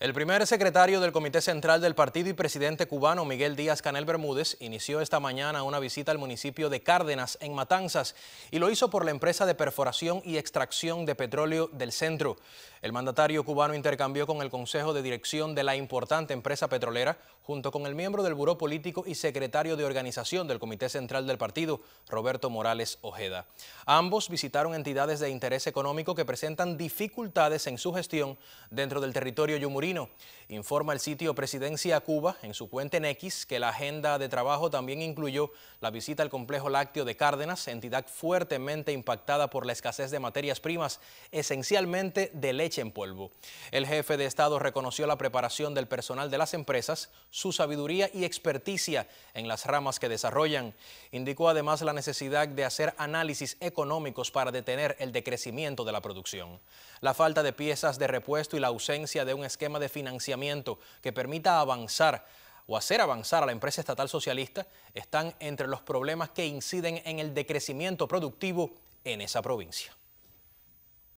El primer secretario del Comité Central del Partido y presidente cubano, Miguel Díaz Canel Bermúdez, inició esta mañana una visita al municipio de Cárdenas, en Matanzas, y lo hizo por la empresa de perforación y extracción de petróleo del centro. El mandatario cubano intercambió con el Consejo de Dirección de la importante empresa petrolera, junto con el miembro del Buró Político y secretario de Organización del Comité Central del Partido, Roberto Morales Ojeda. Ambos visitaron entidades de interés económico que presentan dificultades en su gestión dentro del territorio yumurí Informa el sitio Presidencia Cuba en su cuenta en X que la agenda de trabajo también incluyó la visita al complejo lácteo de Cárdenas, entidad fuertemente impactada por la escasez de materias primas, esencialmente de leche en polvo. El jefe de Estado reconoció la preparación del personal de las empresas, su sabiduría y experticia en las ramas que desarrollan. Indicó además la necesidad de hacer análisis económicos para detener el decrecimiento de la producción. La falta de piezas de repuesto y la ausencia de un esquema de financiamiento que permita avanzar o hacer avanzar a la empresa estatal socialista están entre los problemas que inciden en el decrecimiento productivo en esa provincia.